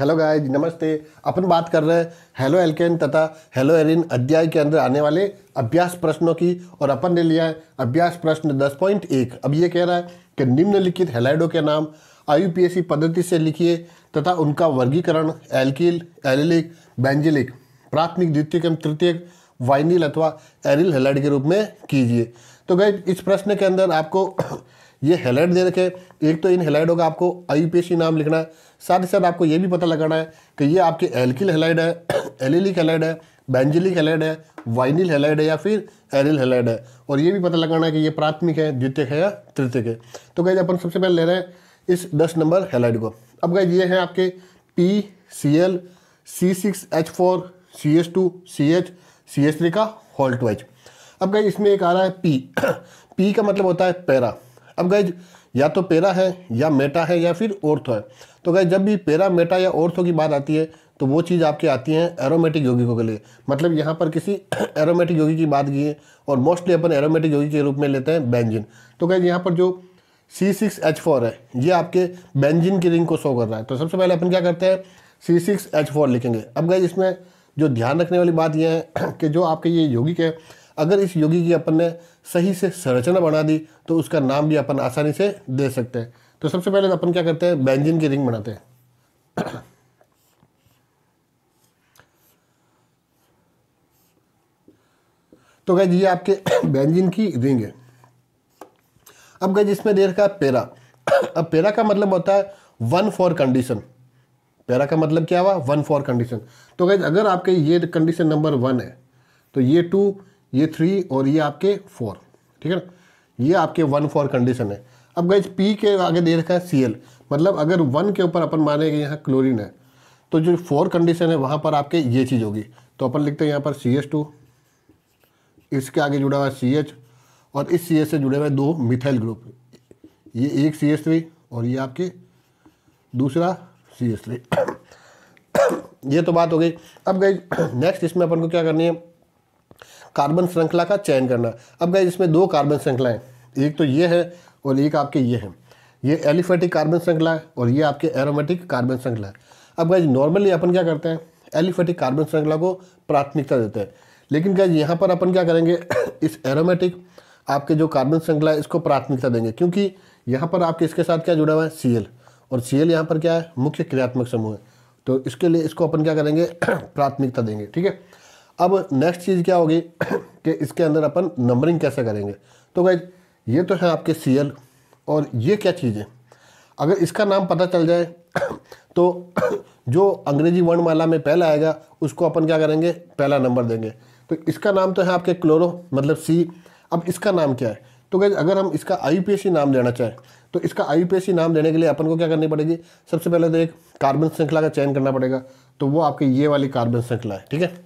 hello guys नमस्ते अपन बात कर रहे हैं हेलो एल्केन तथा हेलो एरिन अध्याय के अंदर आने वाले अभ्यास प्रश्नों की और अपन ने लिया है अभ्यास प्रश्न दस पॉइंट एक अब ये कह रहा है कि निम्नलिखित हेलाइडो के नाम आईयूपीएससी पद्धति से लिखिए तथा उनका वर्गीकरण एल्किल एलिलिक बैंजिलिक प्राथमिक द्वितीय एवं तृतीय वाइनिल अथवा एरिल हेलाइड के रूप में कीजिए तो गाय इस प्रश्न के अंदर आपको ये हेलाइड दे रखे एक तो इन हेलाइडों का आपको आई नाम लिखना है साथ ही साथ आपको ये भी पता लगाना है कि ये आपके एल्किल हेलाइड है एलिलिक हेलाइड है बैंजिलिक हेलाइड है वाइनिल हेलाइड है या फिर एरिल हेलाइड है और ये भी पता लगाना है कि ये प्राथमिक है द्वितीय है या तृतीय है तो गैज अपन सबसे पहले ले रहे हैं इस दस नंबर हेलाइड को अब गैज ये हैं आपके P C L C six H four C H two C H C H three का होल्ट वाइज अब गई इसमें एक आ रहा है पी पी का मतलब होता है पैरा अब गए या तो पेरा है या मेटा है या फिर ओर्थो है तो गए जब भी पेरा मेटा या ओर्थो की बात आती है तो वो चीज़ आपके आती है एरोमेटिक यौगिकों के लिए मतलब यहाँ पर किसी एरोमेटिक योगी की बात की है और मोस्टली अपन एरोमेटिक योगी के रूप में लेते हैं बैंजिन तो गए यहाँ पर जो सी सिक्स एच फोर है ये आपके बैंजिन की रिंग को शो कर रहा है तो सबसे पहले अपन क्या करते हैं सी सिक्स एच फोर लिखेंगे अब गए इसमें जो ध्यान रखने वाली बात यह है कि जो आपके ये यौगिक है अगर इस योगी की अपन ने सही से संरचना बना दी तो उसका नाम भी अपन आसानी से दे सकते हैं तो सबसे पहले तो अपन क्या करते हैं बेंजिन की रिंग बनाते हैं तो गैज ये आपके बेंजिन की रिंग है अब गैज इसमें देर का पेरा अब पेरा का मतलब होता है वन फॉर कंडीशन पेरा का मतलब क्या हुआ वन फॉर कंडीशन तो गैज अगर आपके ये कंडीशन नंबर वन है तो ये टू ये थ्री और ये आपके फोर ठीक है ना ये आपके वन फोर कंडीशन है अब गई पी के आगे दे रखा है सी एल मतलब अगर वन के ऊपर अपन माने कि यहाँ क्लोरिन है तो जो फोर कंडीशन है वहाँ पर आपके ये चीज़ होगी तो अपन लिखते हैं यहाँ पर सी एच टू इसके आगे जुड़ा हुआ है सी एच और इस सी एच से जुड़े हुए दो मिथाइल ग्रुप ये एक सी एस थ्री और ये आपके दूसरा सी एस थ्री ये तो बात हो गई अब गई नेक्स्ट इसमें अपन को क्या करनी है कार्बन श्रृंखला का चयन करना अब गए इसमें दो कार्बन श्रृंखलाएँ एक तो ये है और एक आपके ये है ये एलिफेटिक कार्बन श्रृंखला है और ये आपके एरोमेटिक कार्बन श्रृंखला है अब गए नॉर्मली अपन क्या करते हैं एलिफेटिक कार्बन श्रृंखला को प्राथमिकता देते हैं लेकिन गैज यहाँ पर अपन क्या करेंगे इस एरोमेटिक आपके जो कार्बन श्रृंखला है इसको प्राथमिकता देंगे क्योंकि यहाँ पर आपके इसके साथ क्या जुड़ा हुआ है सी और सी एल यहाँ पर क्या है मुख्य क्रियात्मक समूह है तो इसके लिए इसको अपन क्या करेंगे प्राथमिकता देंगे ठीक है अब नेक्स्ट चीज़ क्या होगी कि इसके अंदर अपन नंबरिंग कैसे करेंगे तो भाई ये तो है आपके सी और ये क्या चीज़ है अगर इसका नाम पता चल जाए तो जो अंग्रेजी वर्णमाला में पहला आएगा उसको अपन क्या करेंगे पहला नंबर देंगे तो इसका नाम तो है आपके क्लोरो मतलब सी अब इसका नाम क्या है तो गैज अगर हम इसका आई नाम देना चाहें तो इसका आई नाम देने के लिए अपन को क्या करनी पड़ेगी सबसे पहले तो एक कार्बन श्रृंखला का चयन करना पड़ेगा तो वो आपके ये वाली कार्बन श्रृंखला है ठीक है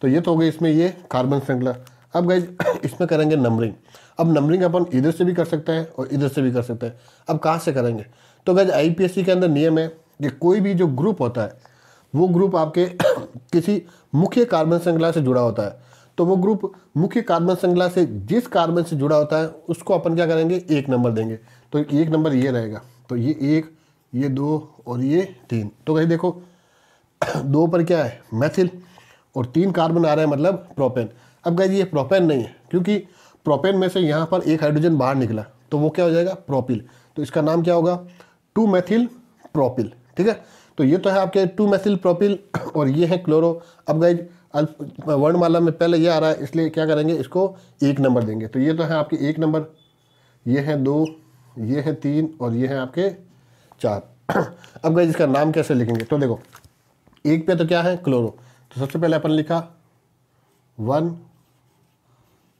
तो ये तो हो गई इसमें ये कार्बन श्रृंखला अब गाइज इसमें करेंगे नंबरिंग अब नंबरिंग अपन इधर से भी कर सकते हैं और इधर से भी कर सकते हैं अब कहाँ से करेंगे तो गाइज आई के अंदर नियम है कि कोई भी जो ग्रुप होता है वो ग्रुप आपके किसी मुख्य कार्बन श्रृंखला से जुड़ा होता है तो वो ग्रुप मुख्य कार्बन श्रृंखला से जिस कार्बन से जुड़ा होता है उसको अपन क्या करेंगे एक नंबर देंगे तो एक नंबर ये रहेगा तो ये एक ये दो और ये तीन तो कहीं देखो दो पर क्या है मैथिल और तीन कार्बन आ रहे हैं मतलब प्रोपेन अब गाइज ये प्रोपेन नहीं है क्योंकि प्रोपेन में से यहाँ पर एक हाइड्रोजन बाहर निकला तो वो क्या हो जाएगा प्रोपिल तो इसका नाम क्या होगा टू मैथिल प्रोपिल ठीक है तो ये तो है आपके टू मैथिल प्रोपिल और ये है क्लोरो अब गाइज वर्णमाला में पहले ये आ रहा है इसलिए क्या करेंगे इसको एक नंबर देंगे तो ये तो है आपके एक नंबर ये है दो ये है तीन और ये है आपके चार अब गई इसका नाम कैसे लिखेंगे तो देखो एक पे तो क्या है क्लोरो तो सबसे पहले अपन लिखा वन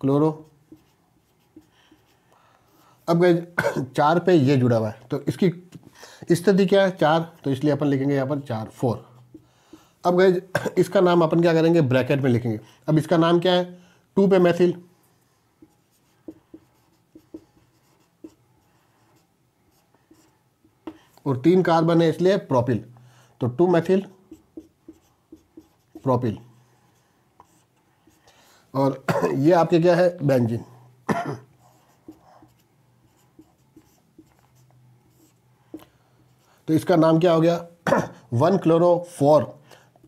क्लोरो अब गए चार पे ये जुड़ा हुआ है तो इसकी स्थिति क्या है चार तो इसलिए अपन लिखेंगे यहाँ पर चार फोर अब गए इसका नाम अपन क्या करेंगे ब्रैकेट में लिखेंगे अब इसका नाम क्या है टू पे मैथिल और तीन कार्बन है इसलिए प्रोपिल तो टू मैथिल प्रोपिल और ये आपके क्या है बेंजिन तो इसका नाम क्या हो गया one chloro four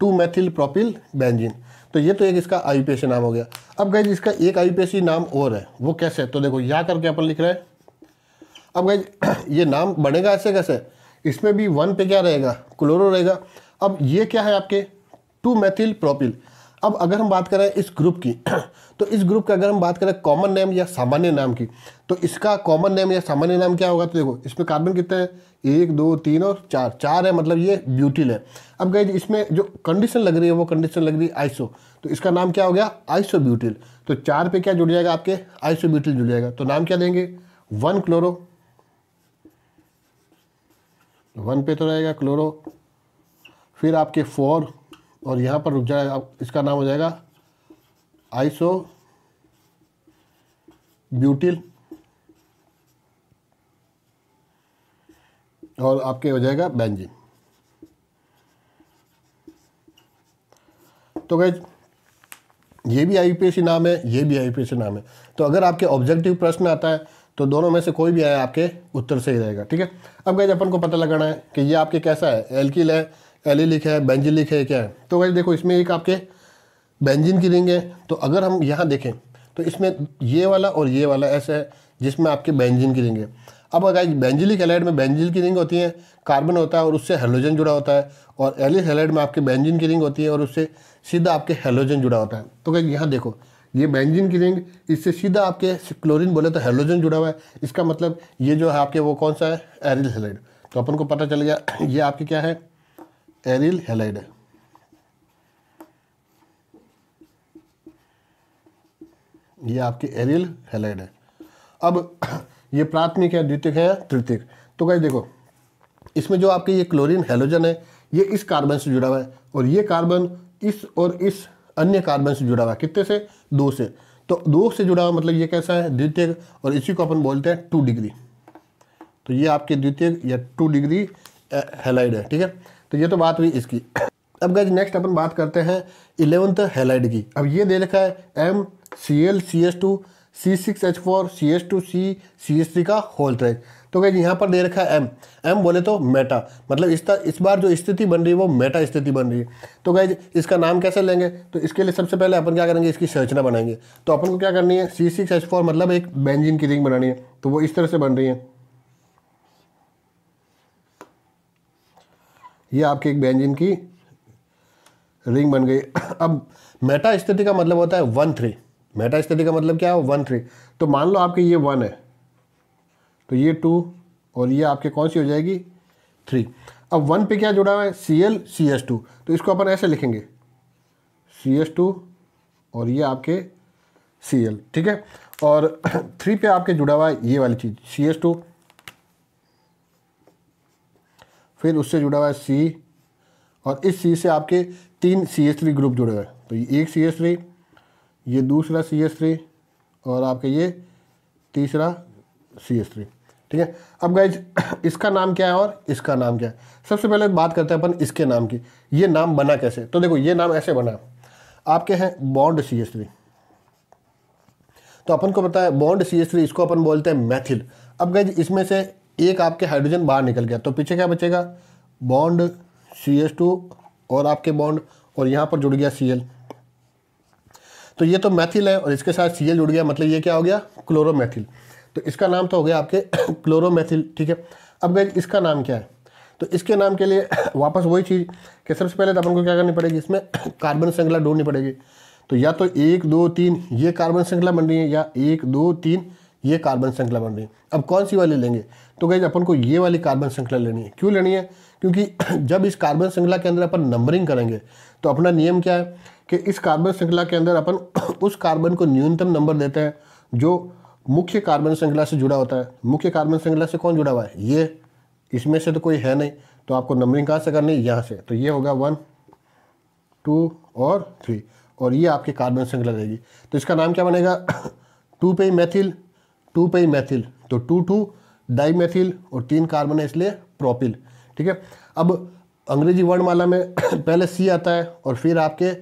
two methyl propyl benzene तो ये तो एक इसका आईपीएसी नाम हो गया अब गई इसका एक आईपीएसी नाम और है वो कैसे तो देखो या करके अपन लिख रहे हैं अब गई ये नाम बनेगा ऐसे कैसे इसमें भी वन पे क्या रहेगा क्लोरो रहेगा अब ये क्या है आपके टू मेथिल प्रोपिल अब अगर हम बात करें इस ग्रुप की तो इस ग्रुप का अगर हम बात करें कॉमन नेम या सामान्य नाम की तो इसका कॉमन नेम या सामान्य नाम क्या होगा तो देखो इसमें कार्बन कितने हैं एक दो तीन और चार चार है मतलब ये ब्यूटिल है अब गए इसमें जो कंडीशन लग रही है वो कंडीशन लग रही है आइसो तो इसका नाम क्या हो गया आइसो ब्यूटिल तो चार पे क्या जुड़ जाएगा आपके आइसो ब्यूटिल जुड़ जाएगा तो नाम क्या देंगे वन क्लोरो वन पे तो रहेगा क्लोरो फिर आपके फोर और यहाँ पर रुक जाए इसका नाम हो जाएगा आइसो ब्यूटिल और आपके हो जाएगा बैंजिन तो गैज ये भी आई नाम है ये भी आई नाम है तो अगर आपके ऑब्जेक्टिव प्रश्न आता है तो दोनों में से कोई भी आया आपके उत्तर सही रहेगा ठीक है अब गैज अपन को पता लगाना है कि ये आपके कैसा है एल्किल है एलिलिक है बेंजिलिक है क्या है तो भाई देखो इसमें एक आपके बेंजिन की रिंग है तो अगर हम यहाँ देखें तो इसमें ये वाला और ये वाला ऐसा है जिसमें आपके बेंजिन की रिंग है अब अगर बेंजिलिक एलाइड में बेंजिल की रिंग होती है कार्बन होता है और उससे हेलोजन जुड़ा होता है और एलिस हेलाइड e में आपके बेंजिन की रिंग होती है और उससे सीधा आपके हेलोजन जुड़ा होता है तो क्या यहाँ देखो ये बेंजिन की रिंग इससे सीधा आपके क्लोरीन बोले तो हेलोजन जुड़ा हुआ है इसका मतलब ये जो है आपके वो कौन सा है एरिल हेलाइड तो अपन को पता चल गया ये आपके क्या है एरिल हेलाइड है ये आपके एरिल हेलाइड है अब ये प्राथमिक है द्वितीय है तृतीयक तो कहीं देखो इसमें जो आपके ये क्लोरीन हेलोजन है ये इस कार्बन से जुड़ा हुआ है और ये कार्बन इस और इस अन्य कार्बन से जुड़ा हुआ है कितने से दो से तो दो से जुड़ा हुआ मतलब ये कैसा है द्वितीय और इसी को अपन बोलते हैं टू डिग्री तो ये आपके द्वितीय या टू डिग्री हेलाइड है ठीक है तो ये तो बात हुई इसकी अब गज नेक्स्ट अपन बात करते हैं इलेवंथ हेलाइड की अब ये दे रखा है M C L C S two C six H four C S two C C S three का होल ट्रैक तो गई यहाँ पर दे रखा है एम एम बोले तो मेटा मतलब इस तरह इस बार जो स्थिति बन रही है वो मेटा स्थिति बन रही है तो गई इसका नाम कैसे लेंगे तो इसके लिए सबसे पहले अपन क्या करेंगे इसकी संरचना बनाएंगे तो अपन को क्या करनी है सी सिक्स एच फोर मतलब एक बेंजिन की रिंग बनानी है तो वो इस तरह से बन रही है ये आपके एक बेंजिन की रिंग बन गई अब मेटा स्थिति का मतलब होता है वन थ्री मेटा स्थिति का मतलब क्या है वन थ्री तो मान लो आपके ये वन है तो ये टू और ये आपके कौन सी हो जाएगी थ्री अब वन पे क्या जुड़ा हुआ है C L C S two तो इसको अपन ऐसे लिखेंगे सी एस टू और ये आपके सी एल ठीक है और थ्री पे आपके जुड़ा हुआ है ये वाली चीज़ सी एस टू फिर उससे जुड़ा हुआ है सी और इस सी से आपके तीन सी एस थ्री ग्रुप जुड़े हुए हैं तो ये एक सी एस थ्री ये दूसरा सी एस थ्री और आपके ये तीसरा सी एस थ्री ठीक है अब गाइज इसका नाम क्या है और इसका नाम क्या है सबसे पहले बात करते हैं अपन इसके नाम की ये नाम बना कैसे तो देखो ये नाम ऐसे बना आपके हैं बॉन्ड सी एस थ्री तो अपन को पता है बॉन्ड सी एस थ्री इसको अपन बोलते हैं मैथिल अब गाइज इसमें से एक आपके हाइड्रोजन बाहर निकल गया तो पीछे क्या बचेगा बॉन्ड सी एस टू और आपके बॉन्ड और यहाँ पर जुड़ गया सी एल तो ये तो मैथिल है और इसके साथ सी एल जुड़ गया मतलब ये क्या हो गया क्लोरोमैथिल तो इसका नाम तो हो गया आपके क्लोरोमैथिल ठीक है अब गए इसका नाम क्या है तो इसके नाम के लिए वापस वही चीज़ कि सबसे पहले तो अपन को क्या करनी पड़ेगी इसमें कार्बन श्रृंखला ढूंढनी पड़ेगी तो या तो एक दो तीन ये कार्बन श्रृंखला बन रही है या एक दो तीन ये कार्बन श्रृंखला बन रही है अब कौन सी वाली लेंगे तो गई अपन को ये वाली कार्बन श्रृंखला लेनी है क्यों लेनी है क्योंकि जब इस कार्बन श्रृंखला के अंदर अपन नंबरिंग करेंगे तो अपना नियम क्या है कि इस कार्बन श्रृंखला के अंदर अपन उस कार्बन को न्यूनतम नंबर देते हैं जो मुख्य कार्बन श्रृंखला से जुड़ा होता है मुख्य कार्बन श्रृंखला से कौन जुड़ा हुआ है ये इसमें से तो कोई है नहीं तो आपको नंबरिंग कहाँ से करनी है यहाँ से तो ये होगा वन टू और थ्री और ये आपकी कार्बन श्रृंखला रहेगी तो इसका नाम क्या बनेगा टू पे मैथिल टू पे मैथिल तो टू टू डाई मैथिल और तीन कार्बन है इसलिए प्रोपिल ठीक है अब अंग्रेजी वर्णमाला में पहले सी आता है और फिर आपके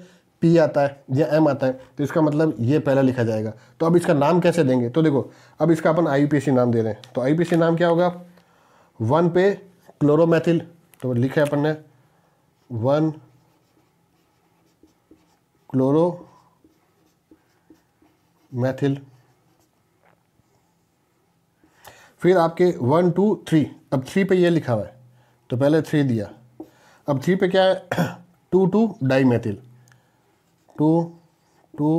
पी आता है या एम आता है तो इसका मतलब ये पहला लिखा जाएगा तो अब इसका नाम कैसे देंगे तो देखो अब इसका अपन आई नाम दे रहे हैं तो आई नाम क्या होगा वन पे क्लोरोमैथिल तो लिखा है अपन ने वन क्लोरो मैथिल फिर आपके वन टू थ्री अब थ्री पे ये लिखा हुआ है तो पहले थ्री दिया अब थ्री पे क्या है two two di methyl two two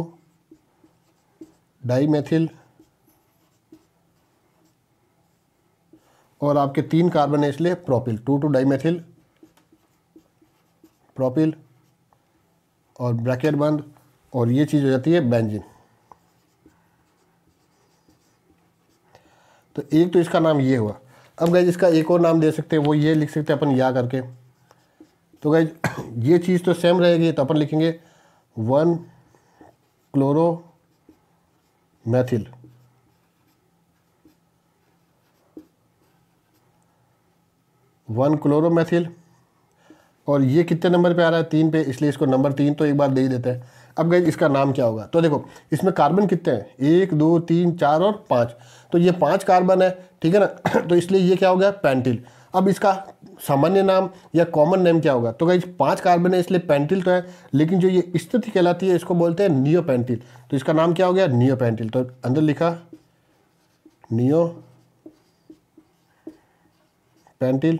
di methyl और आपके तीन कार्बन है इसलिए propyl two two di methyl propyl और ब्रैकेट बंद और ये चीज़ हो जाती है बेंजिन तो एक तो इसका नाम ये हुआ अब गैज इसका एक और नाम दे सकते हैं वो ये लिख सकते हैं अपन या करके तो गैज ये चीज़ तो सेम रहेगी तो अपन लिखेंगे one chloro methyl one chloro methyl और ये कितने नंबर पे आ रहा है तीन पे इसलिए इसको नंबर तीन तो एक बार दे ही देते हैं अब गई इसका नाम क्या होगा तो देखो इसमें कार्बन कितने हैं एक दो तीन चार और पाँच तो ये पाँच कार्बन है ठीक है ना तो इसलिए ये क्या हो गया पेंटिल अब इसका सामान्य नाम या कॉमन नेम क्या होगा तो गई पाँच कार्बन है इसलिए पेंटिल तो है लेकिन जो ये स्थिति कहलाती है इसको बोलते हैं नियो पेंटिल तो इसका नाम क्या हो गया नियो पेंटिल तो अंदर लिखा नियो पेंटिल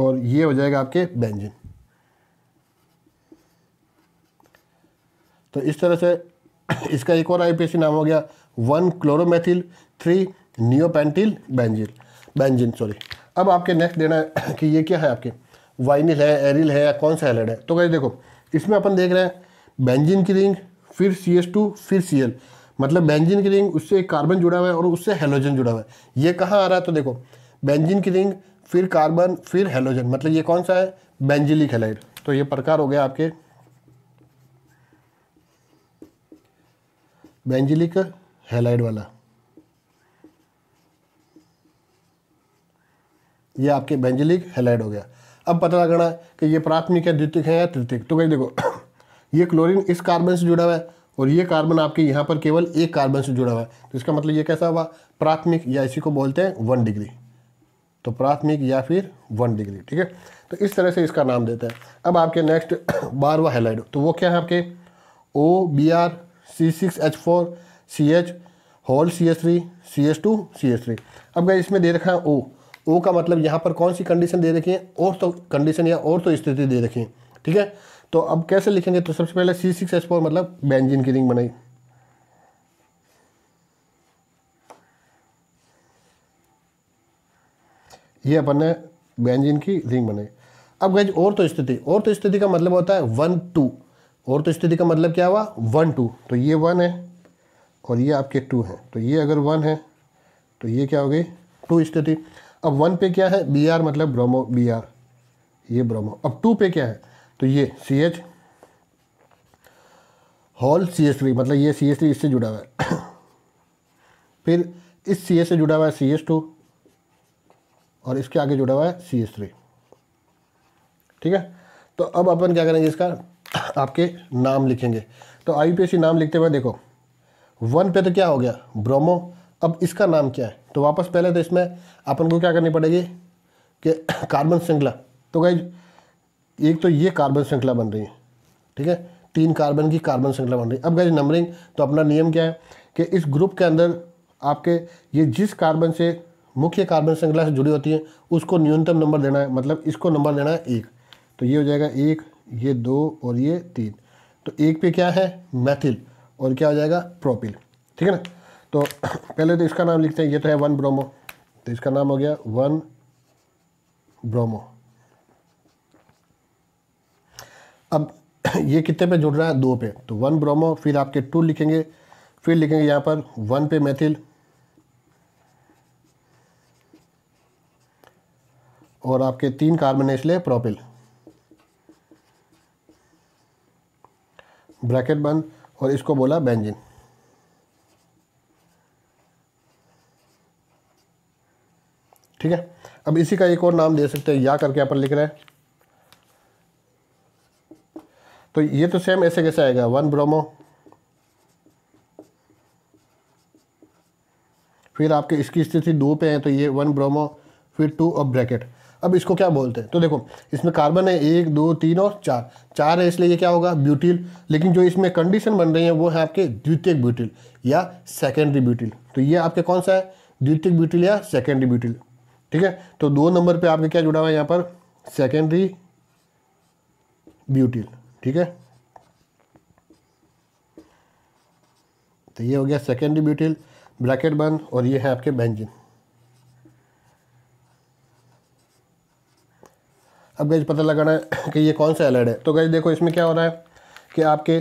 और ये हो जाएगा आपके बेंजिन तो इस तरह से इसका एक और आई नाम हो गया one chloromethyl three neopentyl benzyl benzene sorry अब आपके नेक्स्ट देना है कि ये क्या है आपके वाइनिल है एरिल है या कौन सा हेलेड है तो कहीं देखो इसमें अपन देख रहे हैं बेंजिन की रिंग फिर सी एस टू फिर सी एल मतलब बेंजिन की रिंग उससे एक कार्बन जुड़ा हुआ है और उससे हेलोजन जुड़ा हुआ है ये कहाँ आ रहा है तो देखो बेंजिन की रिंग फिर कार्बन फिर हेलोजन मतलब ये कौन सा है बेंजिलिक हेलाइड तो ये प्रकार हो गया आपके बेंजिलिक हेलाइड वाला ये आपके बेंजिलिक हेलाइड हो गया अब पता लगाना कि ये प्राथमिक है द्वितीय है या तृतीय तो भाई देखो ये क्लोरीन इस कार्बन से जुड़ा हुआ है और ये कार्बन आपके यहाँ पर केवल एक कार्बन से जुड़ा हुआ है तो इसका मतलब ये कैसा हुआ प्राथमिक या इसी को बोलते हैं वन डिग्री तो प्राथमिक या फिर वन डिग्री ठीक है तो इस तरह से इसका नाम देता है अब आपके नेक्स्ट बारवा हेलाइड तो वो क्या है आपके O B R C six H four C H होल C S three C H two C S three अब गए इसमें दे रखा है ओ ओ का मतलब यहाँ पर कौन सी कंडीशन दे रखी है और तो कंडीशन या और तो स्थिति दे रखी है ठीक है तो अब कैसे लिखेंगे तो सबसे पहले सी सिक्स एच फोर मतलब बेंजिन की रिंग बनाई ये अपन ने बेंजिन की रिंग बनाई अब गए और तो स्थिति और तो स्थिति का मतलब होता है वन टू और तो स्थिति का मतलब क्या हुआ वन टू तो ये वन है और ये आपके टू हैं तो ये अगर वन है तो ये क्या हो गई टू स्थिति अब वन पे क्या है बी आर मतलब ब्रोमो बी आर ये ब्रोमो अब टू पे क्या है तो ये सी एच हॉल सी एस थ्री मतलब ये सी एस थ्री इससे जुड़ा हुआ है फिर इस सी एस से जुड़ा हुआ है सी एस टू और इसके आगे जुड़ा हुआ है सी एस थ्री ठीक है तो अब अपन क्या करेंगे इसका आपके नाम लिखेंगे तो आई नाम लिखते हुए देखो वन पे तो क्या हो गया ब्रोमो अब इसका नाम क्या है तो वापस पहले तो इसमें अपन को क्या करनी पड़ेगी कि कार्बन श्रृंखला तो भाई एक तो ये कार्बन श्रृंखला बन रही है ठीक है तीन कार्बन की कार्बन श्रृंखला बन रही है अब गई नंबरिंग तो अपना नियम क्या है कि इस ग्रुप के अंदर आपके ये जिस कार्बन से मुख्य कार्बन श्रृंखला से जुड़ी होती है उसको न्यूनतम नंबर देना है मतलब इसको नंबर देना है एक तो ये हो जाएगा एक ये दो और ये तीन तो एक पे क्या है मैथिल और क्या हो जाएगा प्रोपिल ठीक है ना तो पहले तो इसका नाम लिखते हैं ये तो है वन ब्रोमो तो इसका नाम हो गया वन ब्रोमो अब ये कितने पे जुड़ रहा है दो पे तो वन ब्रोमो फिर आपके टू लिखेंगे फिर लिखेंगे यहाँ पर वन पे मैथिल और आपके तीन कार्बन है इसलिए प्रोपिल ब्रैकेट बंद और इसको बोला बेंजिन ठीक है अब इसी का एक और नाम दे सकते हैं या करके यहाँ पर लिख रहे हैं तो ये तो सेम ऐसे कैसे आएगा वन ब्रोमो फिर आपके इसकी स्थिति दो पे है तो ये वन ब्रोमो फिर टू और ब्रैकेट अब इसको क्या बोलते हैं तो देखो इसमें कार्बन है एक दो तीन और चार चार है इसलिए ये क्या होगा ब्यूटिल लेकिन जो इसमें कंडीशन बन रही है वो है आपके द्वितीय ब्यूटिल या सेकेंडरी ब्यूटिल तो ये आपके कौन सा है द्वितीय ब्यूटिल या सेकेंडरी ब्यूटिल ठीक है तो दो नंबर पर आपके क्या जुड़ा हुआ है यहाँ पर सेकेंडरी ब्यूटिल ठीक है तो ये हो गया सेकेंडरी ब्यूटिल ब्रैकेट बंद और ये है आपके बेंजिन अब गैज पता लगाना है कि ये कौन सा एलाइड है तो गैज देखो इसमें क्या हो रहा है कि आपके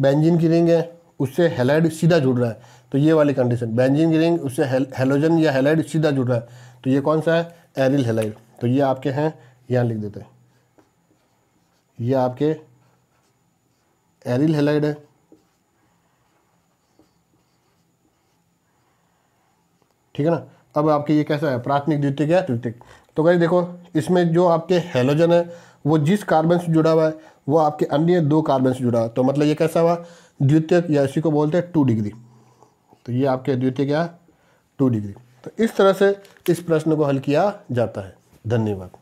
बेंजिन की रिंग है उससे हेलाइड सीधा जुड़ रहा है तो ये वाली कंडीशन बेंजिन की रिंग उससे हेलोजन या हेलाइड सीधा जुड़ रहा है तो ये कौन सा है एरिल हेलाइड तो ये आपके हैं यहाँ लिख देते हैं ये आपके एरिल हेलाइड है ठीक है ना अब आपके ये कैसा है प्राथमिक द्वितीय या तृतीय तो गई देखो इसमें जो आपके हेलोजन है वो जिस कार्बन से जुड़ा हुआ है वो आपके अन्य दो कार्बन से जुड़ा हुआ तो मतलब ये कैसा हुआ द्वितीय या इसी को बोलते हैं टू डिग्री तो ये आपके द्वितीय क्या टू डिग्री तो इस तरह से इस प्रश्न को हल किया जाता है धन्यवाद